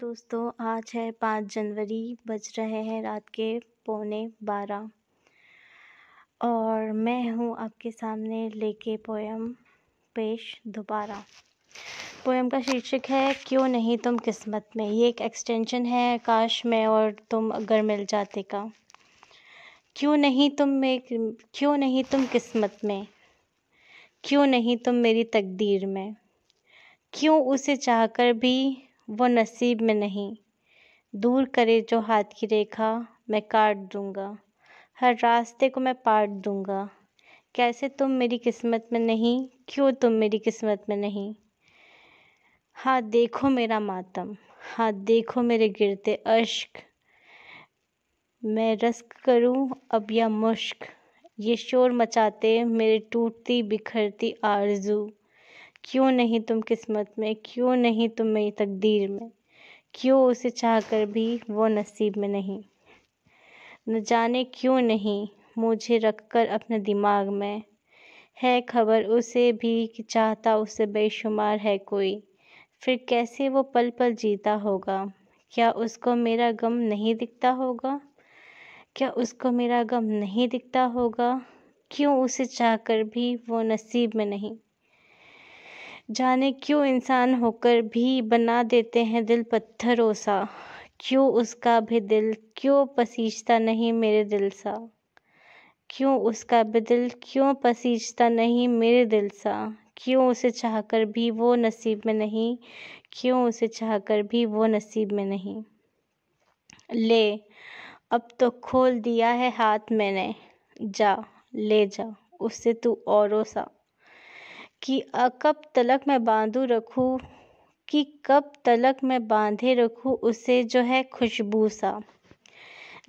दोस्तों आज है पाँच जनवरी बज रहे हैं रात के पौने बारह और मैं हूँ आपके सामने लेके पोएम पेश दोबारा पोएम का शीर्षक है क्यों नहीं तुम किस्मत में ये एक एक्सटेंशन है काश मैं और तुम अगर मिल जाते का क्यों नहीं तुम में क्यों नहीं तुम किस्मत में क्यों नहीं तुम मेरी तकदीर में क्यों उसे चाहकर भी वो नसीब में नहीं दूर करे जो हाथ की रेखा मैं काट दूंगा हर रास्ते को मैं पाट दूंगा कैसे तुम मेरी किस्मत में नहीं क्यों तुम मेरी किस्मत में नहीं हाँ देखो मेरा मातम हाँ देखो मेरे गिरते अश्क मैं रस्क करूँ अब या मुश्क ये शोर मचाते मेरे टूटती बिखरती आरजू क्यों नहीं तुम किस्मत में क्यों नहीं तुम मेरी तकदीर में क्यों उसे चाह कर भी वो नसीब में नहीं न जाने क्यों नहीं मुझे रख कर अपने दिमाग में है खबर उसे भी कि चाहता उसे बेशुमार है कोई फिर कैसे वो पल पल जीता होगा क्या उसको मेरा गम नहीं दिखता होगा क्या उसको मेरा गम नहीं दिखता होगा क्यों उसे चाह कर भी वो नसीब में नहीं जाने क्यों इंसान होकर भी बना देते हैं दिल पत्थरों सा क्यों उसका भी दिल क्यों पसीजता नहीं मेरे दिल सा क्यों उसका भी दिल क्यों पसीजता नहीं मेरे दिल सा क्यों उसे चाहकर भी वो नसीब में नहीं क्यों उसे चाहकर भी वो नसीब में नहीं ले अब तो खोल दिया है हाथ मैंने जा ले जा उससे तू औरों सा कि कब तलक मैं बांधू रखूँ कि कब तलक मैं बांधे रखूँ उसे जो है खुशबू सा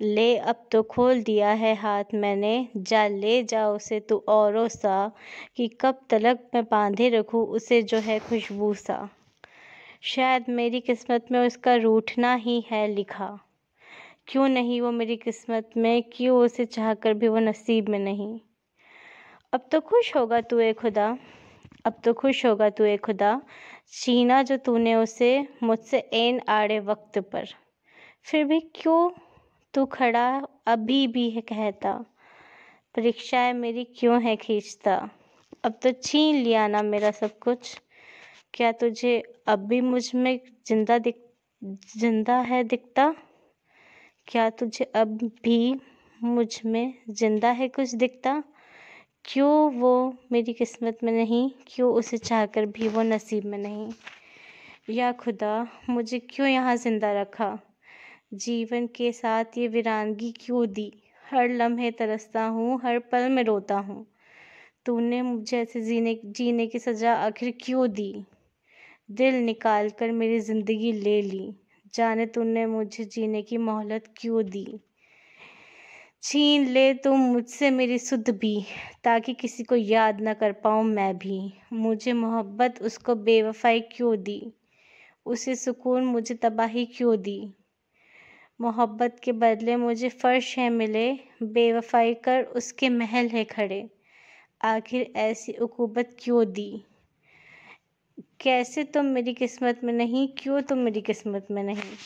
ले अब तो खोल दिया है हाथ मैंने जा ले जा उसे तू औरों सा कि कब तलक मैं बांधे रखूँ उसे जो है खुशबू सा शायद मेरी किस्मत में उसका रूठना ही है लिखा क्यों नहीं वो मेरी किस्मत में क्यों उसे चाह कर भी वो नसीब में नहीं अब तो खुश होगा तू ए खुदा अब तो खुश होगा तू ए खुदा छीना जो तूने उसे मुझसे एन आड़े वक्त पर फिर भी क्यों तू खड़ा अभी भी है कहता परीक्षाएं मेरी क्यों है खींचता अब तो छीन लिया ना मेरा सब कुछ क्या तुझे अब भी मुझ में जिंदा दिख जिंदा है दिखता क्या तुझे अब भी मुझ में जिंदा है कुछ दिखता क्यों वो मेरी किस्मत में नहीं क्यों उसे चाह कर भी वो नसीब में नहीं या खुदा मुझे क्यों यहाँ ज़िंदा रखा जीवन के साथ ये वीरानगी क्यों दी हर लम्हे तरसता हूँ हर पल में रोता हूँ तूने मुझे ऐसे जीने जीने की सज़ा आखिर क्यों दी दिल निकाल कर मेरी ज़िंदगी ले ली जाने तूने मुझे जीने की मोहलत क्यों दी छीन ले तुम मुझसे मेरी सुध भी ताकि किसी को याद ना कर पाऊँ मैं भी मुझे मोहब्बत उसको बेवफाई क्यों दी उसे सुकून मुझे तबाही क्यों दी मोहब्बत के बदले मुझे फ़र्श है मिले बेवफाई कर उसके महल है खड़े आखिर ऐसी उकूबत क्यों दी कैसे तुम मेरी किस्मत में नहीं क्यों तुम मेरी किस्मत में नहीं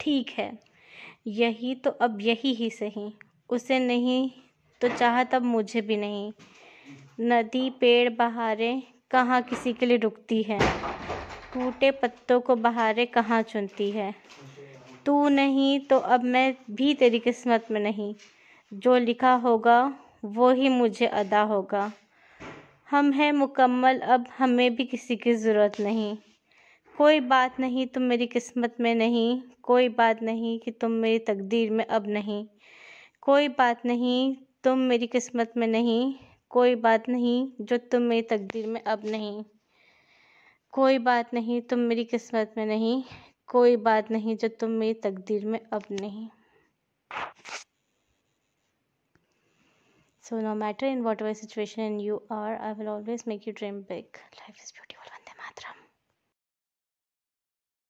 ठीक है यही तो अब यही ही सही उसे नहीं तो चाह तब मुझे भी नहीं नदी पेड़ बहारें कहाँ किसी के लिए रुकती है टूटे पत्तों को बहारें कहाँ चुनती है तू नहीं तो अब मैं भी तेरी किस्मत में नहीं जो लिखा होगा वो ही मुझे अदा होगा हम हैं मुकम्मल अब हमें भी किसी की ज़रूरत नहीं कोई बात नहीं तुम मेरी किस्मत में नहीं कोई बात नहीं कि तुम मेरी तकदीर में अब नहीं कोई बात नहीं तुम मेरी किस्मत में नहीं कोई बात नहीं जो तुम मेरी तकदीर में अब नहीं कोई बात नहीं तुम मेरी किस्मत में नहीं कोई बात नहीं जो तुम मेरी तकदीर में अब नहीं So no matter in whatever situation you are I will always make you dream big life is beauty